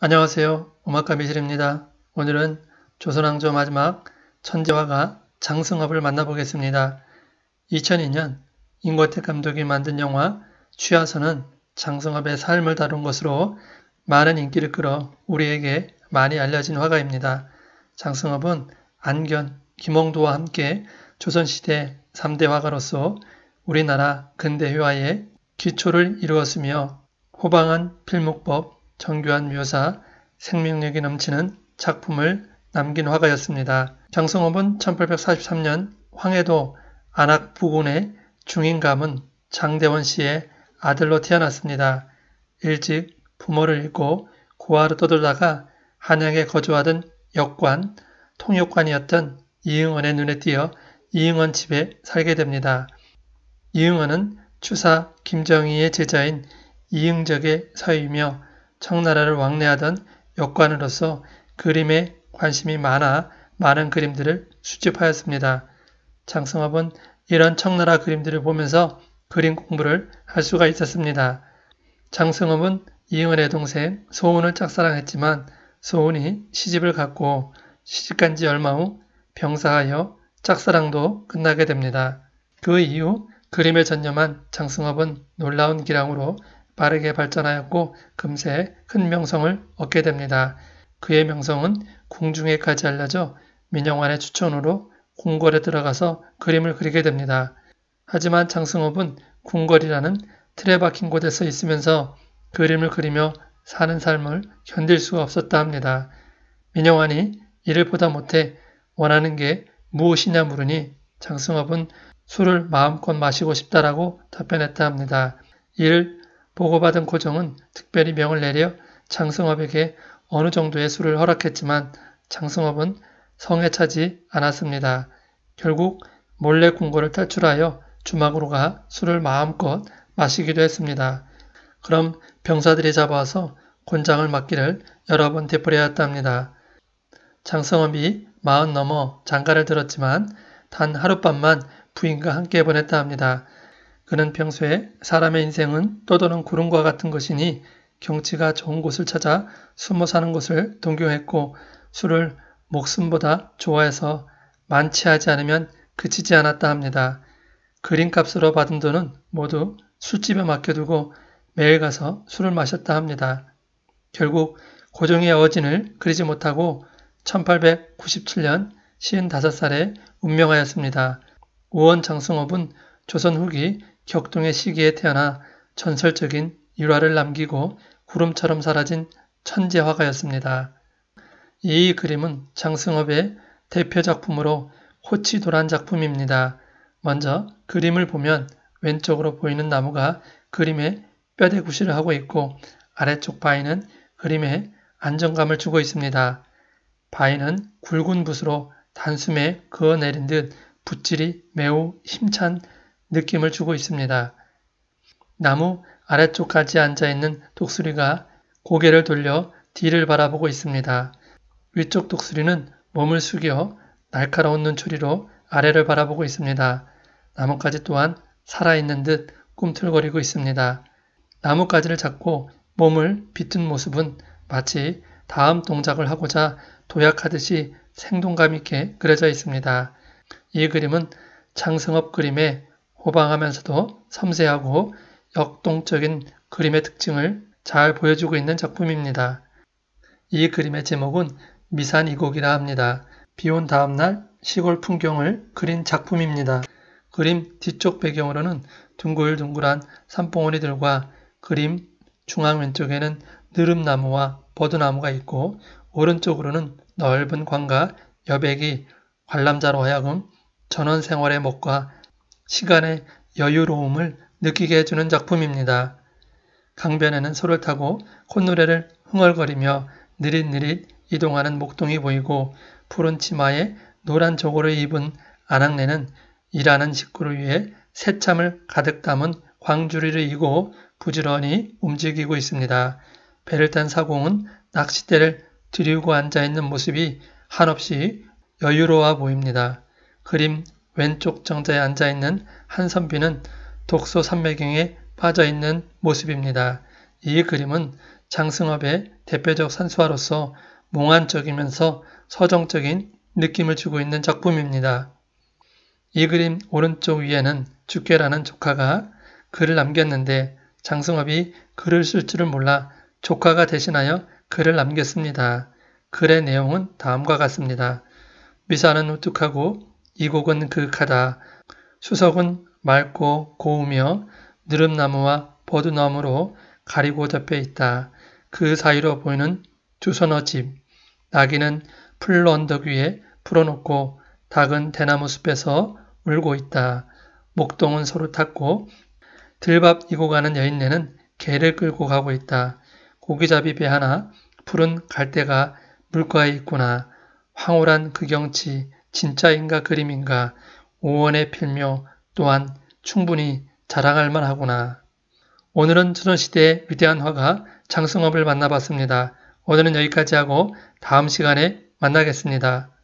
안녕하세요. 음악가 미실입니다. 오늘은 조선왕조 마지막 천재화가 장승업을 만나보겠습니다. 2002년 임고택 감독이 만든 영화 취하선은장승업의 삶을 다룬 것으로 많은 인기를 끌어 우리에게 많이 알려진 화가입니다. 장승업은 안견, 김홍도와 함께 조선시대 3대 화가로서 우리나라 근대회화의 기초를 이루었으며 호방한 필목법, 정교한 묘사, 생명력이 넘치는 작품을 남긴 화가였습니다. 장성업은 1843년 황해도 안악 부근의 중인감은 장대원 씨의 아들로 태어났습니다. 일찍 부모를 잃고 고아로 떠돌다가 한양에 거주하던 역관, 통역관이었던 이응원의 눈에 띄어 이응원 집에 살게 됩니다. 이응원은 추사 김정희의 제자인 이응적의 서유이며 청나라를 왕래하던 역관으로서 그림에 관심이 많아 많은 그림들을 수집하였습니다. 장성업은 이런 청나라 그림들을 보면서 그림 공부를 할 수가 있었습니다. 장성업은 이은의 동생 소운을 짝사랑했지만 소운이 시집을 갔고 시집간 지 얼마 후 병사하여 짝사랑도 끝나게 됩니다. 그 이후 그림에 전념한 장승업은 놀라운 기량으로 빠르게 발전하였고 금세 큰 명성을 얻게 됩니다. 그의 명성은 궁중에까지 알려져 민영환의 추천으로 궁궐에 들어가서 그림을 그리게 됩니다. 하지만 장승업은 궁궐이라는 틀에 박힌 곳에서 있으면서 그림을 그리며 사는 삶을 견딜 수가 없었다 합니다. 민영환이 이를 보다 못해 원하는 게 무엇이냐 물으니 장승업은 술을 마음껏 마시고 싶다라고 답변했다 합니다. 이를 보고받은 고종은 특별히 명을 내려 장승업에게 어느 정도의 수를 허락했지만 장승업은 성에 차지 않았습니다. 결국 몰래 궁궐을 탈출하여 주막으로 가 술을 마음껏 마시기도 했습니다. 그럼 병사들이 잡아와서 권장을 맞기를 여러 번 되풀이하였답니다. 장성업이 마흔 넘어 장가를 들었지만 단 하룻밤만 부인과 함께 보냈다 합니다. 그는 평소에 사람의 인생은 떠도는 구름과 같은 것이니 경치가 좋은 곳을 찾아 숨어 사는 것을 동경했고 술을 목숨보다 좋아해서 만취하지 않으면 그치지 않았다 합니다. 그림값으로 받은 돈은 모두 술집에 맡겨두고 매일 가서 술을 마셨다 합니다. 결국 고종의 어진을 그리지 못하고 1897년 55살에 운명하였습니다. 우원 장승업은 조선 후기 격동의 시기에 태어나 전설적인 일화를 남기고 구름처럼 사라진 천재 화가였습니다. 이 그림은 장승업의 대표 작품으로 호치도란 작품입니다. 먼저 그림을 보면 왼쪽으로 보이는 나무가 그림의 뼈대구실을 하고 있고 아래쪽 바위는 그림에 안정감을 주고 있습니다. 바위는 굵은 붓으로 단숨에 그어내린 듯 붓질이 매우 힘찬 느낌을 주고 있습니다. 나무 아래쪽까지 앉아있는 독수리가 고개를 돌려 뒤를 바라보고 있습니다. 위쪽 독수리는 몸을 숙여 날카로운 눈초리로 아래를 바라보고 있습니다. 나뭇가지 또한 살아있는 듯 꿈틀거리고 있습니다. 나뭇가지를 잡고 몸을 비튼 모습은 마치 다음 동작을 하고자 도약하듯이 생동감 있게 그려져 있습니다. 이 그림은 장승업 그림의 호방하면서도 섬세하고 역동적인 그림의 특징을 잘 보여주고 있는 작품입니다. 이 그림의 제목은 미산 이곡이라 합니다. 비온 다음날 시골 풍경을 그린 작품입니다. 그림 뒤쪽 배경으로는 둥글둥글한 산봉우리들과 그림 중앙 왼쪽에는 느릅나무와 버드나무가 있고 오른쪽으로는 넓은 관과 여백이 관람자로 하여금 전원 생활의 목과 시간의 여유로움을 느끼게 해주는 작품입니다. 강변에는 소를 타고 콧노래를 흥얼거리며 느릿느릿 이동하는 목동이 보이고 푸른 치마에 노란 조고를 입은 아낙네는 일하는 식구를 위해 새참을 가득 담은 광주리를 이고 부지런히 움직이고 있습니다. 배를 탄 사공은 낚싯대를 들이고 앉아있는 모습이 한없이 여유로워 보입니다. 그림 왼쪽 정자에 앉아있는 한선비는 독소 산매경에 빠져있는 모습입니다. 이 그림은 장승업의 대표적 산수화로서 몽환적이면서 서정적인 느낌을 주고 있는 작품입니다. 이 그림 오른쪽 위에는 죽게라는 조카가 글을 남겼는데 장승업이 글을 쓸 줄을 몰라 조카가 대신하여 글을 남겼습니다. 글의 내용은 다음과 같습니다. 미사는 우뚝하고 이 곡은 그윽하다. 수석은 맑고 고우며 느릅나무와 버드나무로 가리고 덮여 있다. 그 사이로 보이는 두서너 집. 나귀는 풀 언덕 위에 풀어놓고 닭은 대나무 숲에서 울고 있다. 목동은 서로 탔고 들밥 이고 가는 여인네는 개를 끌고 가고 있다. 고기잡이 배 하나 푸른 갈대가 물가에 있구나. 황홀한 그 경치 진짜인가 그림인가 오원의 필묘 또한 충분히 자랑할 만하구나. 오늘은 조선시대의 위대한 화가 장승업을 만나봤습니다. 오늘은 여기까지 하고 다음 시간에 만나겠습니다.